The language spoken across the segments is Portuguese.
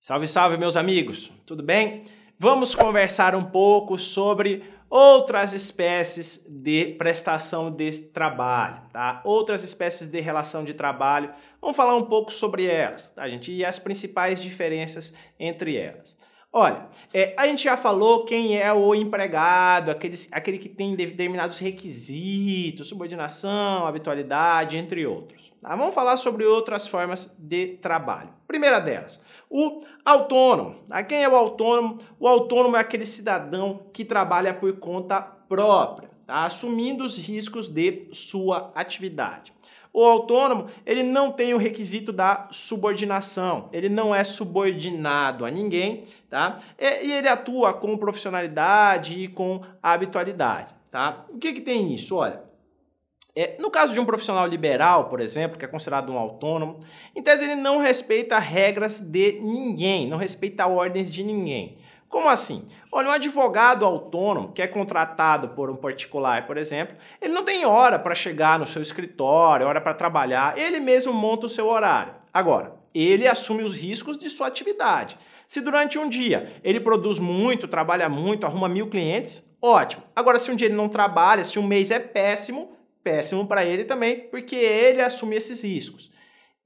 Salve, salve, meus amigos! Tudo bem? Vamos conversar um pouco sobre outras espécies de prestação de trabalho, tá? Outras espécies de relação de trabalho. Vamos falar um pouco sobre elas, tá, gente? E as principais diferenças entre elas. Olha, é, a gente já falou quem é o empregado, aquele, aquele que tem determinados requisitos, subordinação, habitualidade, entre outros. Tá? Vamos falar sobre outras formas de trabalho. Primeira delas, o autônomo. Tá? Quem é o autônomo? O autônomo é aquele cidadão que trabalha por conta própria, tá? assumindo os riscos de sua atividade. O autônomo, ele não tem o requisito da subordinação, ele não é subordinado a ninguém, tá? E, ele atua com profissionalidade e com habitualidade, tá? O que que tem isso? Olha, é, no caso de um profissional liberal, por exemplo, que é considerado um autônomo, em tese ele não respeita regras de ninguém, não respeita ordens de ninguém. Como assim? Olha, um advogado autônomo que é contratado por um particular, por exemplo, ele não tem hora para chegar no seu escritório, hora para trabalhar, ele mesmo monta o seu horário. Agora, ele assume os riscos de sua atividade. Se durante um dia ele produz muito, trabalha muito, arruma mil clientes, ótimo. Agora, se um dia ele não trabalha, se um mês é péssimo, péssimo para ele também, porque ele assume esses riscos.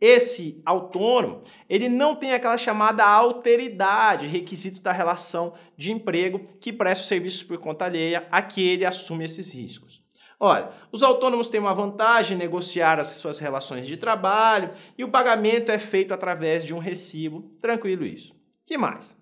Esse autônomo, ele não tem aquela chamada alteridade, requisito da relação de emprego que presta serviços por conta alheia a que ele assume esses riscos. Olha, os autônomos têm uma vantagem negociar as suas relações de trabalho e o pagamento é feito através de um recibo. Tranquilo isso. Que mais?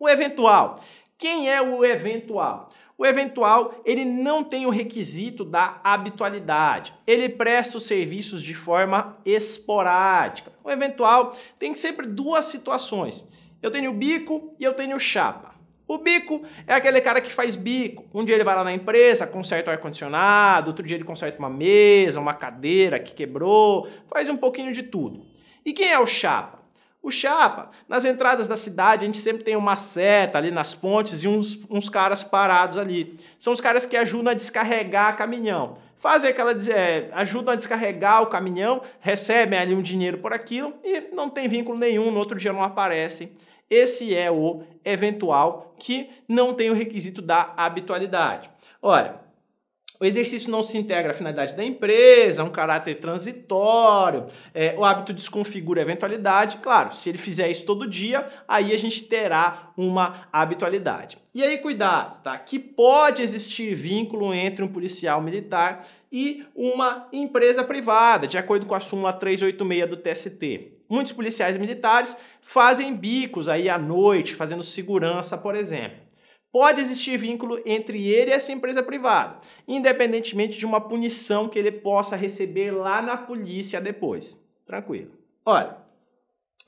O eventual. Quem é o eventual? O eventual, ele não tem o requisito da habitualidade. Ele presta os serviços de forma esporádica. O eventual tem sempre duas situações. Eu tenho o bico e eu tenho o chapa. O bico é aquele cara que faz bico. Um dia ele vai lá na empresa, conserta o ar-condicionado, outro dia ele conserta uma mesa, uma cadeira que quebrou, faz um pouquinho de tudo. E quem é o chapa? O Chapa, nas entradas da cidade, a gente sempre tem uma seta ali nas pontes e uns, uns caras parados ali. São os caras que ajudam a descarregar caminhão. Fazem aquela. É, ajudam a descarregar o caminhão, recebem ali um dinheiro por aquilo e não tem vínculo nenhum, no outro dia não aparecem. Esse é o eventual que não tem o requisito da habitualidade. Olha, o exercício não se integra à finalidade da empresa, é um caráter transitório, é, o hábito desconfigura a eventualidade. Claro, se ele fizer isso todo dia, aí a gente terá uma habitualidade. E aí, cuidado, tá? Que pode existir vínculo entre um policial militar e uma empresa privada, de acordo com a súmula 386 do TST. Muitos policiais militares fazem bicos aí à noite, fazendo segurança, por exemplo pode existir vínculo entre ele e essa empresa privada, independentemente de uma punição que ele possa receber lá na polícia depois. Tranquilo. Olha,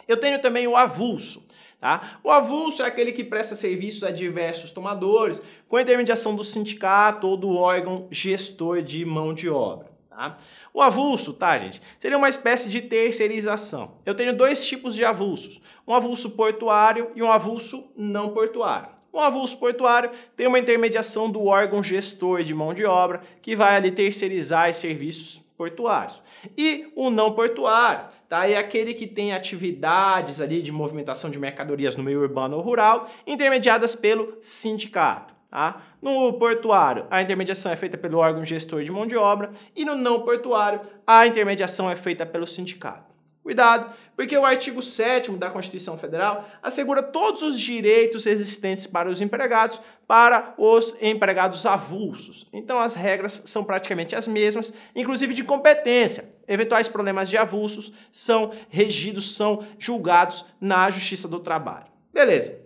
eu tenho também o avulso. Tá? O avulso é aquele que presta serviços a diversos tomadores com intermediação do sindicato ou do órgão gestor de mão de obra. Tá? O avulso, tá, gente? Seria uma espécie de terceirização. Eu tenho dois tipos de avulsos: um avulso portuário e um avulso não portuário. Um avulso portuário tem uma intermediação do órgão gestor de mão de obra, que vai ali terceirizar os serviços portuários. E o não portuário, tá? É aquele que tem atividades ali de movimentação de mercadorias no meio urbano ou rural, intermediadas pelo sindicato. Tá? No portuário, a intermediação é feita pelo órgão gestor de mão de obra e no não portuário, a intermediação é feita pelo sindicato. Cuidado, porque o artigo 7 da Constituição Federal assegura todos os direitos existentes para os empregados, para os empregados avulsos. Então, as regras são praticamente as mesmas, inclusive de competência. Eventuais problemas de avulsos são regidos, são julgados na Justiça do Trabalho. Beleza.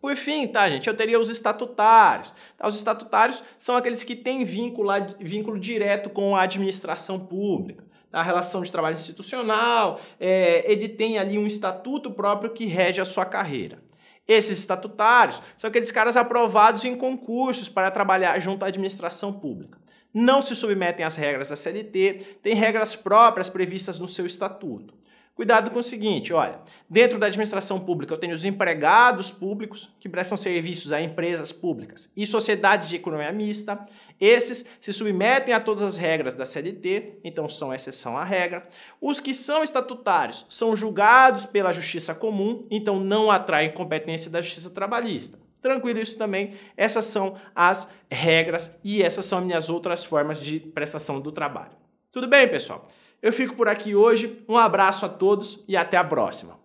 Por fim, tá, gente? Eu teria os estatutários. Tá, os estatutários são aqueles que têm vínculo, vínculo direto com a administração pública a relação de trabalho institucional, é, ele tem ali um estatuto próprio que rege a sua carreira. Esses estatutários são aqueles caras aprovados em concursos para trabalhar junto à administração pública. Não se submetem às regras da CLT, têm regras próprias previstas no seu estatuto. Cuidado com o seguinte, olha, dentro da administração pública eu tenho os empregados públicos que prestam serviços a empresas públicas e sociedades de economia mista. Esses se submetem a todas as regras da CLT, então são exceção à regra. Os que são estatutários são julgados pela justiça comum, então não atraem competência da justiça trabalhista. Tranquilo isso também. Essas são as regras e essas são minhas outras formas de prestação do trabalho. Tudo bem, pessoal? Eu fico por aqui hoje. Um abraço a todos e até a próxima.